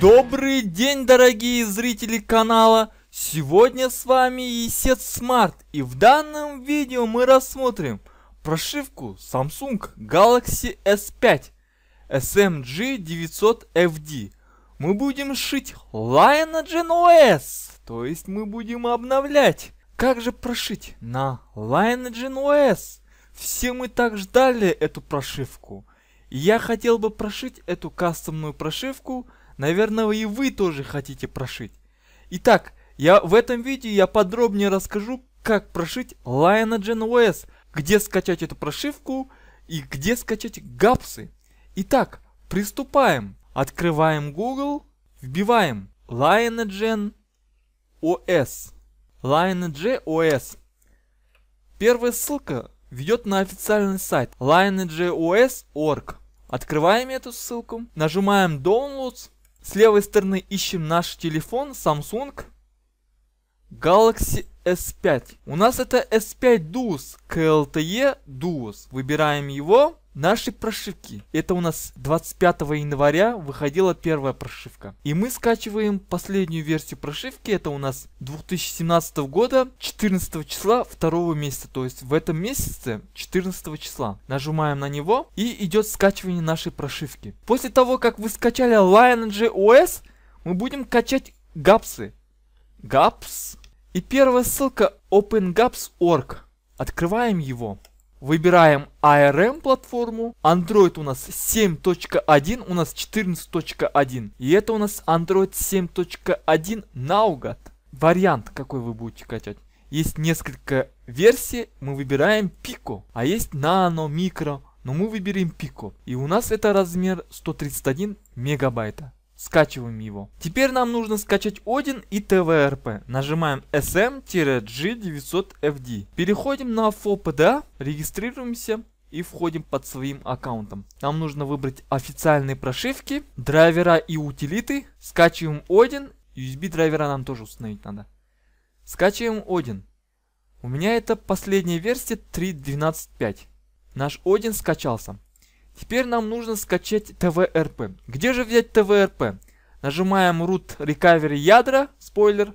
Добрый день, дорогие зрители канала! Сегодня с вами ESET Смарт, и в данном видео мы рассмотрим прошивку Samsung Galaxy S5 SMG 900FD. Мы будем шить Lineagen OS, то есть мы будем обновлять. Как же прошить на Lineagen OS? Все мы так ждали эту прошивку. Я хотел бы прошить эту кастомную прошивку Наверное, и вы тоже хотите прошить. Итак, я в этом видео я подробнее расскажу, как прошить Lineagen OS, где скачать эту прошивку и где скачать гапсы. Итак, приступаем. Открываем Google, вбиваем Lineagen OS. Lineage OS. Первая ссылка ведет на официальный сайт lineageos.org. Открываем эту ссылку, нажимаем Downloads, с левой стороны ищем наш телефон Samsung Galaxy S5. У нас это S5 Duos, KLTE Duos. Выбираем его наши прошивки. Это у нас 25 января выходила первая прошивка. И мы скачиваем последнюю версию прошивки. Это у нас 2017 года 14 числа 2 месяца. То есть в этом месяце 14 числа. Нажимаем на него и идет скачивание нашей прошивки. После того, как вы скачали Lion.js OS, мы будем качать гапсы. Гапс. И первая ссылка OpenGaps.org. Открываем его. Выбираем ARM платформу. Android у нас 7.1, у нас 14.1. И это у нас Android 7.1 наугад. Вариант, какой вы будете качать. Есть несколько версий, мы выбираем пико. А есть нано, микро, но мы выберем пико. И у нас это размер 131 мегабайта. Скачиваем его. Теперь нам нужно скачать Один и ТВРП. Нажимаем SM-G900FD. Переходим на FOPDA, а, регистрируемся и входим под своим аккаунтом. Нам нужно выбрать официальные прошивки, драйвера и утилиты. Скачиваем Один. USB драйвера нам тоже установить надо. Скачиваем Один. У меня это последняя версия 3.12.5. Наш Один скачался. Теперь нам нужно скачать ТВРП. Где же взять ТВРП? Нажимаем root recovery ядра, спойлер,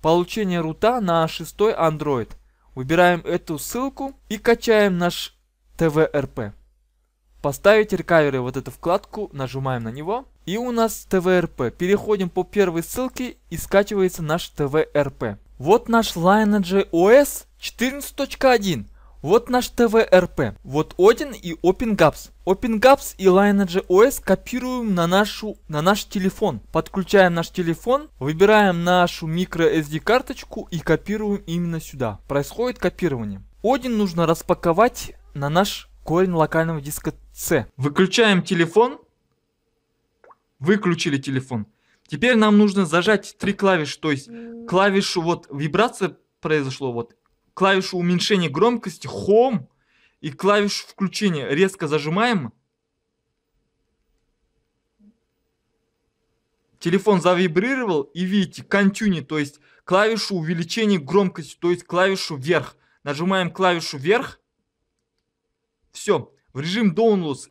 получение рута на 6 Android. Выбираем эту ссылку и качаем наш ТВРП. Поставить recovery вот эту вкладку, нажимаем на него. И у нас ТВРП. Переходим по первой ссылке и скачивается наш ТВРП. Вот наш Lineage OS 14.1. Вот наш ТВРП, вот Один и OpenGAPS. OpenGAPS и Lineage OS копируем на, нашу, на наш телефон. Подключаем наш телефон, выбираем нашу microSD карточку и копируем именно сюда. Происходит копирование. Один нужно распаковать на наш корень локального диска C. Выключаем телефон. Выключили телефон. Теперь нам нужно зажать три клавиши, то есть клавишу вот вибрация произошло вот клавишу уменьшения громкости Home и клавишу включения резко зажимаем. Телефон завибрировал и видите continue, то есть клавишу увеличения громкости, то есть клавишу вверх. Нажимаем клавишу вверх. Все, в режим downloads.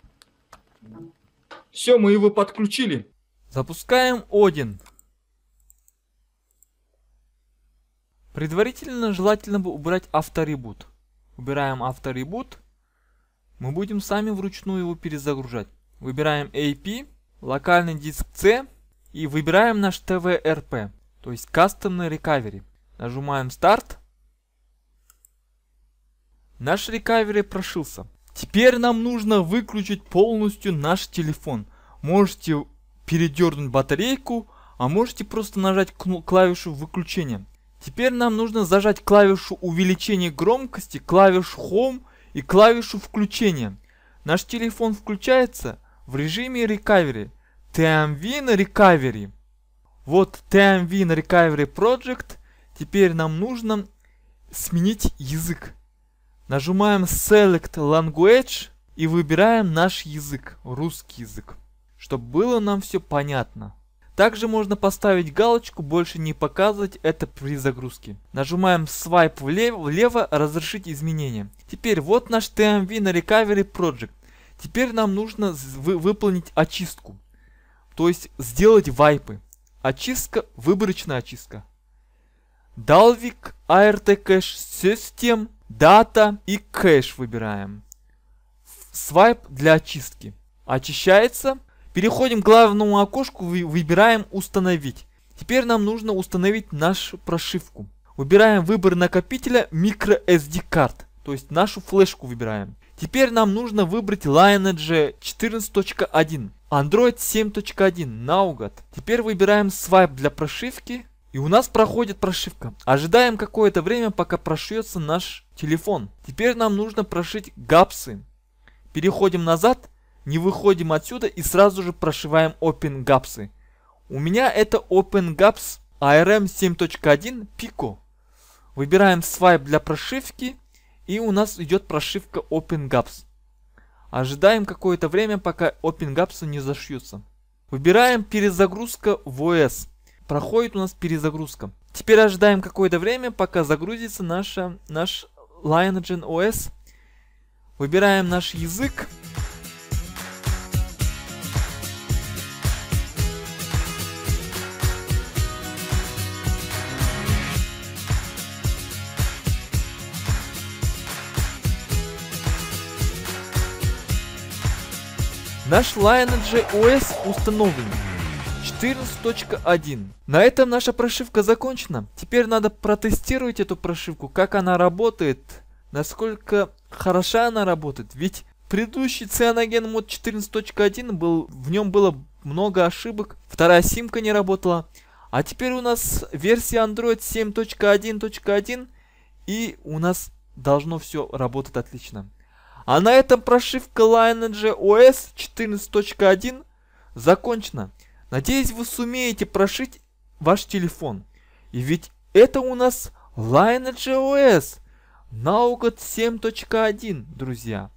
Все, мы его подключили. Запускаем Один. Предварительно желательно убрать авторебут. Выбираем авторебут. Мы будем сами вручную его перезагружать. Выбираем AP, локальный диск C и выбираем наш TVRP, то есть кастомный рекавери. Нажимаем старт. Наш рекавери прошился. Теперь нам нужно выключить полностью наш телефон. Можете передернуть батарейку, а можете просто нажать клавишу выключения. Теперь нам нужно зажать клавишу увеличения громкости, клавишу Home и клавишу включения. Наш телефон включается в режиме Recovery. TMV на Recovery. Вот TMV на Recovery Project. Теперь нам нужно сменить язык. Нажимаем Select Language и выбираем наш язык, русский язык, чтобы было нам все понятно. Также можно поставить галочку «Больше не показывать это при загрузке». Нажимаем свайп влево, влево «Разрешить изменения». Теперь вот наш TMV на Recovery Project. Теперь нам нужно вы выполнить очистку, то есть сделать вайпы. Очистка, выборочная очистка. Dalvik, ART кэш System, Data и кэш выбираем. Свайп для очистки. Очищается Переходим к главному окошку, и выбираем «Установить». Теперь нам нужно установить нашу прошивку. Выбираем выбор накопителя microSD карт, то есть нашу флешку выбираем. Теперь нам нужно выбрать Lineage 14.1, Android 7.1, Nougat. Теперь выбираем свайп для прошивки и у нас проходит прошивка. Ожидаем какое-то время, пока прошьется наш телефон. Теперь нам нужно прошить гапсы. Переходим назад не выходим отсюда и сразу же прошиваем OpenGAPS. У меня это OpenGAPS ARM 7.1 Pico. Выбираем свайп для прошивки и у нас идет прошивка OpenGAPS. Ожидаем какое-то время, пока OpenGAPS не зашьются. Выбираем перезагрузка в OS. Проходит у нас перезагрузка. Теперь ожидаем какое-то время, пока загрузится наша, наш Lineagen OS. Выбираем наш язык. Наш Lineage OS установлен. 14.1. На этом наша прошивка закончена. Теперь надо протестировать эту прошивку, как она работает, насколько хороша она работает. Ведь предыдущий Cyanogen мод 14.1 был, в нем было много ошибок, вторая симка не работала. А теперь у нас версия Android 7.1.1 и у нас должно все работать отлично. А на этом прошивка Lineage OS 14.1 закончена. Надеюсь, вы сумеете прошить ваш телефон. И ведь это у нас Lineage OS Nougat 7.1, друзья.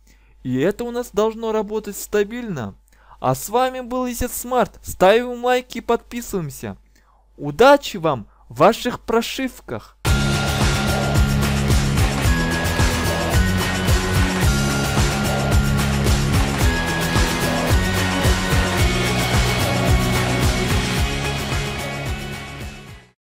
И это у нас должно работать стабильно. А с вами был Изет Смарт. Ставим лайки и подписываемся. Удачи вам в ваших прошивках!